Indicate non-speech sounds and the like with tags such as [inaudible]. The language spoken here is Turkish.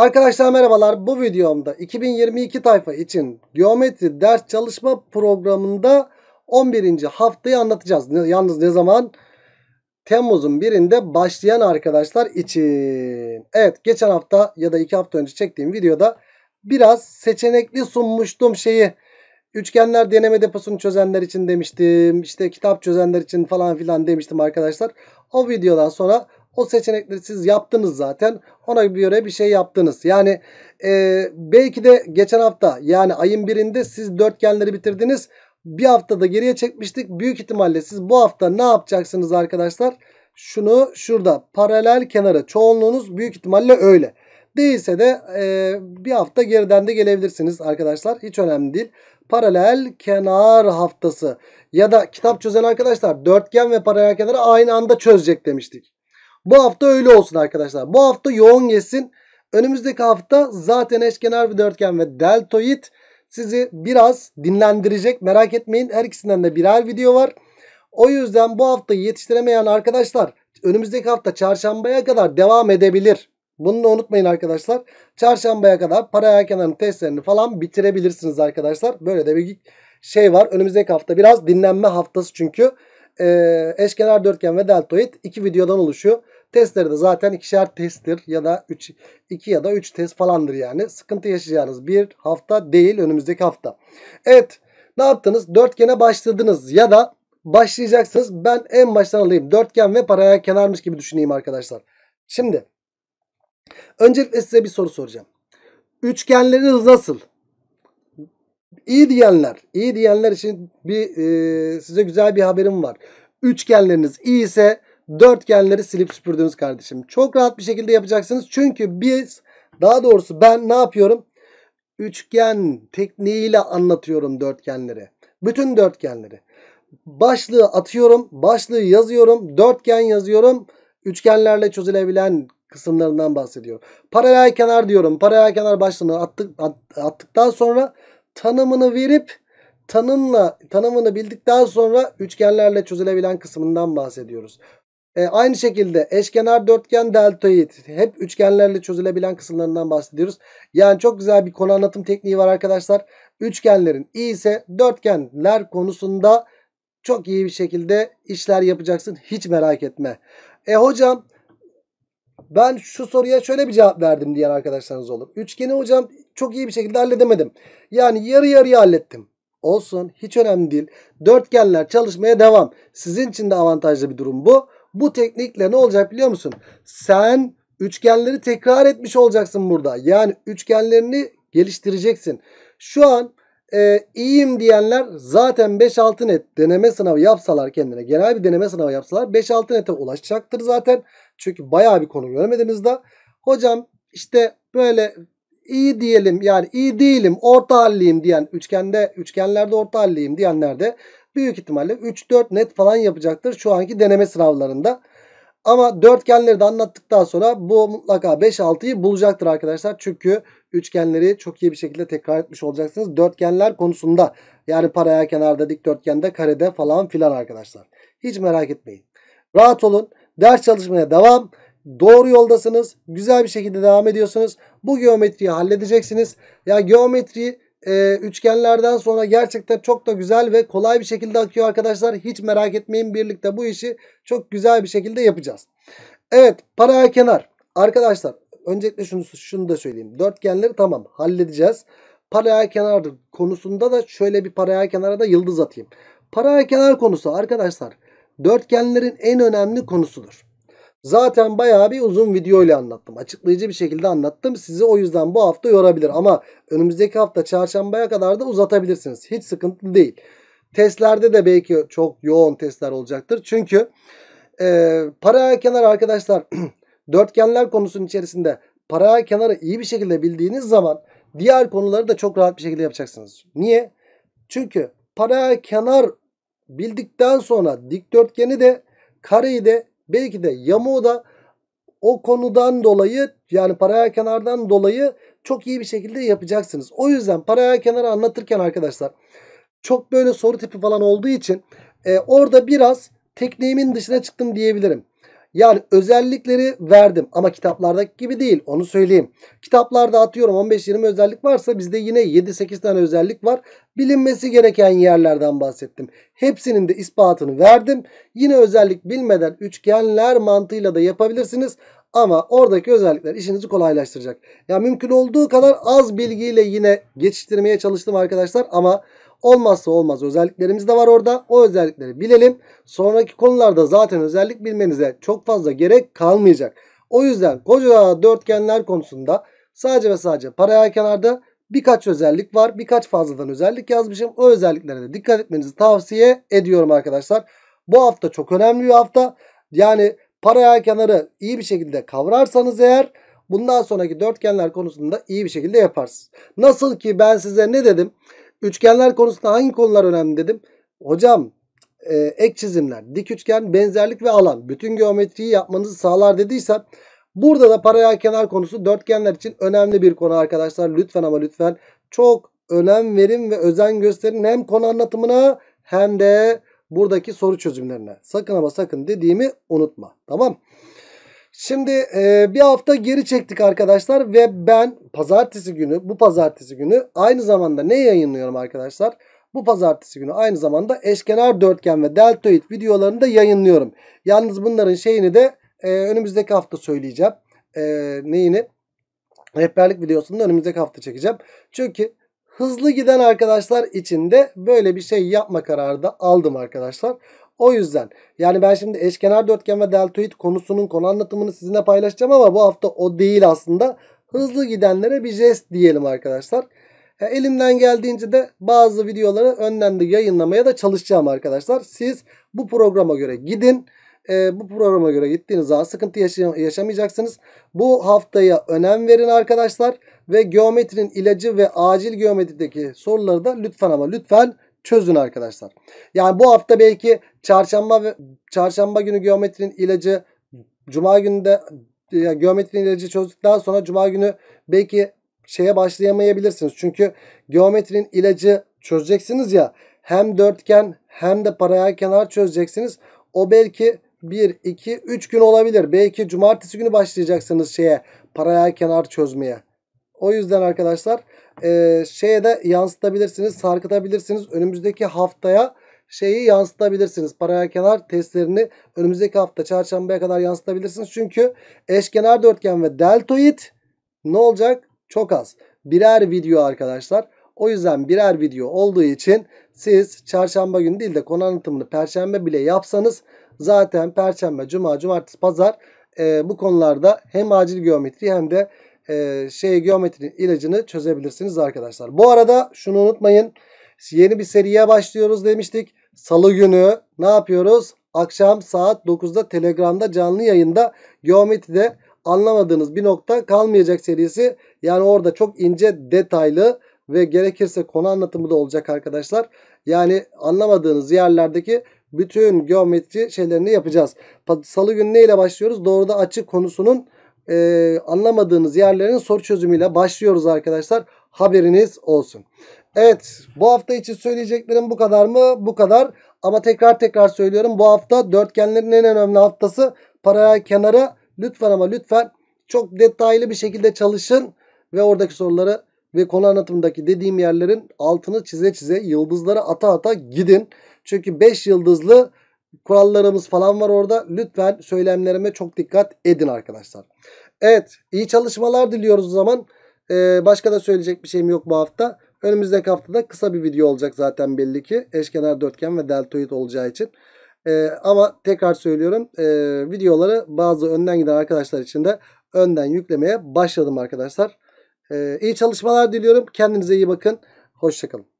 Arkadaşlar merhabalar bu videomda 2022 tayfa için geometri ders çalışma programında 11. haftayı anlatacağız. Yalnız ne zaman? Temmuz'un birinde başlayan arkadaşlar için. Evet geçen hafta ya da 2 hafta önce çektiğim videoda biraz seçenekli sunmuştum şeyi. Üçgenler deneme deposunu çözenler için demiştim. İşte kitap çözenler için falan filan demiştim arkadaşlar. O videodan sonra o seçenekleri siz yaptınız zaten. Ona göre bir şey yaptınız. Yani e, belki de geçen hafta yani ayın birinde siz dörtgenleri bitirdiniz. Bir haftada geriye çekmiştik. Büyük ihtimalle siz bu hafta ne yapacaksınız arkadaşlar? Şunu şurada paralel kenarı çoğunluğunuz büyük ihtimalle öyle. Değilse de e, bir hafta geriden de gelebilirsiniz arkadaşlar. Hiç önemli değil. Paralel kenar haftası ya da kitap çözen arkadaşlar dörtgen ve paralel kenarı aynı anda çözecek demiştik. Bu hafta öyle olsun arkadaşlar. Bu hafta yoğun geçsin. Önümüzdeki hafta zaten eşkenar bir dörtgen ve deltoid sizi biraz dinlendirecek. Merak etmeyin her ikisinden de birer video var. O yüzden bu haftayı yetiştiremeyen arkadaşlar önümüzdeki hafta çarşambaya kadar devam edebilir. Bunu da unutmayın arkadaşlar. Çarşambaya kadar paraya kenarın testlerini falan bitirebilirsiniz arkadaşlar. Böyle de bir şey var. Önümüzdeki hafta biraz dinlenme haftası çünkü e, eşkenar dörtgen ve deltoid iki videodan oluşuyor. Testleri de zaten ikişer testtir ya da 3 2 ya da 3 test falandır yani. Sıkıntı yaşayacağınız bir hafta değil önümüzdeki hafta. Evet ne yaptınız? Dörtgene başladınız ya da başlayacaksınız. Ben en baştan alayım. Dörtgen ve paraya kenarmış gibi düşüneyim arkadaşlar. Şimdi öncelikle size bir soru soracağım. Üçgenlerin hızı nasıl? İyi diyenler, iyi diyenler için bir e, size güzel bir haberim var. Üçgenleriniz iyi ise dörtgenleri silip süpürdünüz kardeşim. Çok rahat bir şekilde yapacaksınız. Çünkü biz daha doğrusu ben ne yapıyorum? Üçgen tekniğiyle anlatıyorum dörtgenleri. Bütün dörtgenleri. Başlığı atıyorum, başlığı yazıyorum, dörtgen yazıyorum. Üçgenlerle çözülebilen kısımlarından bahsediyorum. Paralel kenar diyorum. Paralel kenar başlığını attık, attıktan sonra tanımını verip tanımla tanımını bildikten sonra üçgenlerle çözülebilen kısmından bahsediyoruz. E, aynı şekilde eşkenar dörtgen deltoid hep üçgenlerle çözülebilen kısımlarından bahsediyoruz. Yani çok güzel bir konu anlatım tekniği var arkadaşlar. Üçgenlerin ise dörtgenler konusunda çok iyi bir şekilde işler yapacaksın. Hiç merak etme. E hocam ben şu soruya şöyle bir cevap verdim diyen arkadaşlarınız olur. Üçgeni hocam çok iyi bir şekilde halledemedim. Yani yarı yarıya hallettim. Olsun hiç önemli değil. Dörtgenler çalışmaya devam. Sizin için de avantajlı bir durum bu. Bu teknikle ne olacak biliyor musun? Sen üçgenleri tekrar etmiş olacaksın burada. Yani üçgenlerini geliştireceksin. Şu an e, iyiyim diyenler zaten 5-6 net deneme sınavı yapsalar kendine genel bir deneme sınavı yapsalar 5-6 nete ulaşacaktır zaten. Çünkü baya bir konu görmediniz de. Hocam işte böyle iyi diyelim yani iyi değilim orta halliyim diyen üçgende üçgenlerde orta halliyim diyenlerde büyük ihtimalle 3-4 net falan yapacaktır şu anki deneme sınavlarında. Ama dörtgenleri de anlattıktan sonra bu mutlaka 5-6'yı bulacaktır arkadaşlar. Çünkü üçgenleri çok iyi bir şekilde tekrar etmiş olacaksınız. Dörtgenler konusunda yani paraya kenarda dikdörtgende karede falan filan arkadaşlar. Hiç merak etmeyin. Rahat olun. Ders çalışmaya devam. Doğru yoldasınız. Güzel bir şekilde devam ediyorsunuz. Bu geometriyi halledeceksiniz. Ya geometri e, üçgenlerden sonra gerçekten çok da güzel ve kolay bir şekilde akıyor arkadaşlar. Hiç merak etmeyin birlikte bu işi çok güzel bir şekilde yapacağız. Evet paraya kenar. Arkadaşlar öncelikle şunu, şunu da söyleyeyim. Dörtgenleri tamam halledeceğiz. Paraya kenar konusunda da şöyle bir paraya kenara da yıldız atayım. Paraya kenar konusu arkadaşlar dörtgenlerin en önemli konusudur. Zaten bayağı bir uzun video ile anlattım. Açıklayıcı bir şekilde anlattım. Sizi o yüzden bu hafta yorabilir ama önümüzdeki hafta çarşambaya kadar da uzatabilirsiniz. Hiç sıkıntı değil. Testlerde de belki çok yoğun testler olacaktır. Çünkü e, para kenar arkadaşlar [clears throat] dörtgenler konusunun içerisinde para kenarı iyi bir şekilde bildiğiniz zaman diğer konuları da çok rahat bir şekilde yapacaksınız. Niye? Çünkü para kenar bildikten sonra dikdörtgeni de kareyi de Belki de yamuğu da o konudan dolayı yani paraya kenardan dolayı çok iyi bir şekilde yapacaksınız. O yüzden paraya kenarı anlatırken arkadaşlar çok böyle soru tipi falan olduğu için e, orada biraz tekniğimin dışına çıktım diyebilirim. Yani özellikleri verdim ama kitaplardaki gibi değil onu söyleyeyim. Kitaplarda atıyorum 15-20 özellik varsa bizde yine 7-8 tane özellik var. Bilinmesi gereken yerlerden bahsettim. Hepsinin de ispatını verdim. Yine özellik bilmeden üçgenler mantığıyla da yapabilirsiniz. Ama oradaki özellikler işinizi kolaylaştıracak. Ya yani mümkün olduğu kadar az bilgiyle yine geçiştirmeye çalıştım arkadaşlar ama olmazsa olmaz özelliklerimiz de var orada. O özellikleri bilelim. Sonraki konularda zaten özellik bilmenize çok fazla gerek kalmayacak. O yüzden koca dörtgenler konusunda sadece ve sadece paralel kenarda birkaç özellik var. Birkaç fazladan özellik yazmışım. O özelliklere de dikkat etmenizi tavsiye ediyorum arkadaşlar. Bu hafta çok önemli bir hafta. Yani paralel kenarı iyi bir şekilde kavrarsanız eğer bundan sonraki dörtgenler konusunda iyi bir şekilde yaparsınız. Nasıl ki ben size ne dedim? Üçgenler konusunda hangi konular önemli dedim. Hocam e, ek çizimler, dik üçgen, benzerlik ve alan. Bütün geometriyi yapmanızı sağlar dediysem burada da paralel kenar konusu dörtgenler için önemli bir konu arkadaşlar. Lütfen ama lütfen çok önem verin ve özen gösterin hem konu anlatımına hem de buradaki soru çözümlerine. Sakın ama sakın dediğimi unutma. Tamam Şimdi e, bir hafta geri çektik arkadaşlar ve ben pazartesi günü bu pazartesi günü aynı zamanda ne yayınlıyorum arkadaşlar? Bu pazartesi günü aynı zamanda eşkenar dörtgen ve deltoid videolarını da yayınlıyorum. Yalnız bunların şeyini de e, önümüzdeki hafta söyleyeceğim. E, neyini? Rehberlik videosunu da önümüzdeki hafta çekeceğim. Çünkü hızlı giden arkadaşlar için de böyle bir şey yapma kararı da aldım arkadaşlar. O yüzden yani ben şimdi eşkenar dörtgen ve deltoid konusunun konu anlatımını sizinle paylaşacağım ama bu hafta o değil aslında. Hızlı gidenlere bir jest diyelim arkadaşlar. E, elimden geldiğince de bazı videoları önden de yayınlamaya da çalışacağım arkadaşlar. Siz bu programa göre gidin. E, bu programa göre gittiğiniz zaman sıkıntı yaşamayacaksınız. Bu haftaya önem verin arkadaşlar. Ve geometrinin ilacı ve acil geometrideki soruları da lütfen ama lütfen çözün arkadaşlar. Yani bu hafta belki çarşamba ve çarşamba günü geometrinin ilacı cuma günü de yani geometrinin ilacı çözdükten sonra cuma günü belki şeye başlayamayabilirsiniz. Çünkü geometrinin ilacı çözeceksiniz ya hem dörtgen hem de paralel kenar çözeceksiniz. O belki 1, 2, 3 gün olabilir. Belki cumartesi günü başlayacaksınız şeye paralel kenar çözmeye. O yüzden arkadaşlar e, şeye de yansıtabilirsiniz, sarkıtabilirsiniz. Önümüzdeki haftaya şeyi yansıtabilirsiniz. Paralel kenar testlerini önümüzdeki hafta çarşambaya kadar yansıtabilirsiniz. Çünkü eşkenar dörtgen ve deltoid ne olacak? Çok az. Birer video arkadaşlar. O yüzden birer video olduğu için siz çarşamba günü değil de konu anlatımını perşembe bile yapsanız zaten perşembe, cuma, cumartesi, pazar e, bu konularda hem acil geometri hem de e, şey geometrinin ilacını çözebilirsiniz arkadaşlar. Bu arada şunu unutmayın. Yeni bir seriye başlıyoruz demiştik. Salı günü ne yapıyoruz? Akşam saat 9'da Telegram'da canlı yayında geometride anlamadığınız bir nokta kalmayacak serisi. Yani orada çok ince detaylı ve gerekirse konu anlatımı da olacak arkadaşlar. Yani anlamadığınız yerlerdeki bütün geometri şeylerini yapacağız. Salı günü neyle başlıyoruz? Doğruda açı konusunun e, anlamadığınız yerlerin soru çözümüyle başlıyoruz arkadaşlar. Haberiniz olsun. Evet bu hafta için söyleyeceklerim bu kadar mı? Bu kadar. Ama tekrar tekrar söylüyorum bu hafta dörtgenlerin en önemli haftası paralel kenarı. Lütfen ama lütfen çok detaylı bir şekilde çalışın ve oradaki soruları ve konu anlatımındaki dediğim yerlerin altını çize çize yıldızları ata ata gidin. Çünkü 5 yıldızlı Kurallarımız falan var orada. Lütfen söylemlerime çok dikkat edin arkadaşlar. Evet iyi çalışmalar diliyoruz o zaman. Ee, başka da söyleyecek bir şeyim yok bu hafta. Önümüzdeki haftada kısa bir video olacak zaten belli ki. Eşkenar dörtgen ve deltoid olacağı için. Ee, ama tekrar söylüyorum. E, videoları bazı önden giden arkadaşlar için de önden yüklemeye başladım arkadaşlar. Ee, iyi çalışmalar diliyorum. Kendinize iyi bakın. Hoşçakalın.